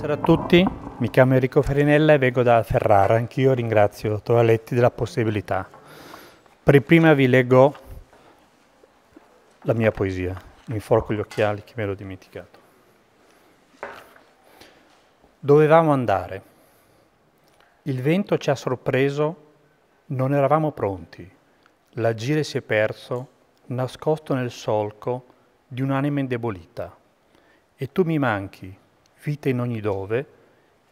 Buonasera a tutti, mi chiamo Enrico Farinella e vengo da Ferrara. Anch'io ringrazio il della possibilità. Per prima vi leggo la mia poesia. Mi forco gli occhiali che me l'ho dimenticato. Dovevamo andare. Il vento ci ha sorpreso, non eravamo pronti. L'agire si è perso, nascosto nel solco di un'anima indebolita. E tu mi manchi, vita in ogni dove,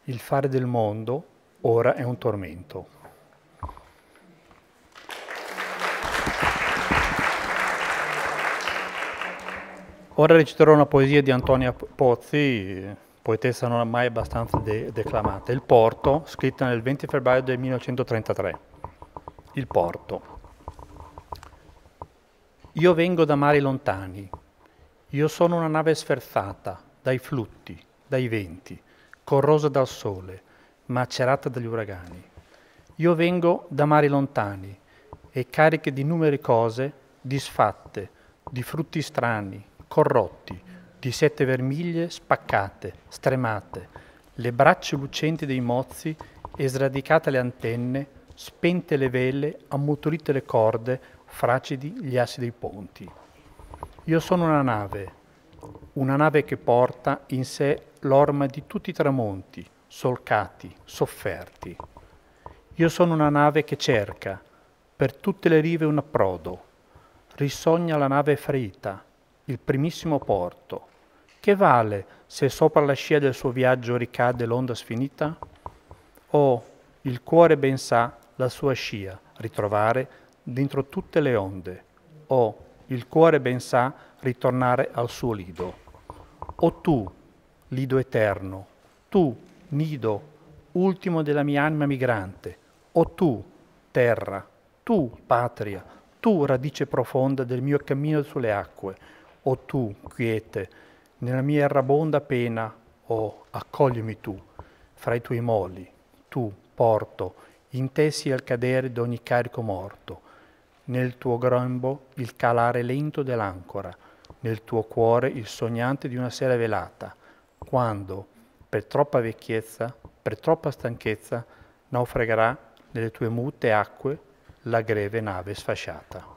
il fare del mondo ora è un tormento. Ora reciterò una poesia di Antonia Pozzi, poetessa non mai abbastanza de declamata, Il Porto, scritta nel 20 febbraio del 1933. Il Porto. Io vengo da mari lontani, io sono una nave sferzata dai flutti, dai venti, corrosa dal sole, macerata dagli uragani. Io vengo da mari lontani e cariche di numeri cose disfatte, di frutti strani, corrotti, di sette vermiglie spaccate, stremate, le braccia lucenti dei mozzi e sradicate le antenne, spente le vele, ammuturite le corde, fracidi gli assi dei ponti. Io sono una nave, una nave che porta in sé l'orma di tutti i tramonti, solcati, sofferti. Io sono una nave che cerca, per tutte le rive un approdo. Risogna la nave ferita, il primissimo porto. Che vale se sopra la scia del suo viaggio ricade l'onda sfinita? Oh, il cuore ben sa la sua scia ritrovare dentro tutte le onde. Oh, il cuore ben sa ritornare al suo lido. O tu, Lido eterno, tu, nido ultimo della mia anima migrante, o tu, terra, tu, patria, tu, radice profonda del mio cammino sulle acque, o tu, quiete, nella mia errabonda pena, o accoglimi tu, fra i tuoi moli, tu, porto, in te sia il cadere d'ogni carico morto, nel tuo grembo il calare lento dell'ancora, nel tuo cuore il sognante di una sera velata, quando per troppa vecchiezza, per troppa stanchezza, naufragherà nelle tue mute acque la greve nave sfasciata.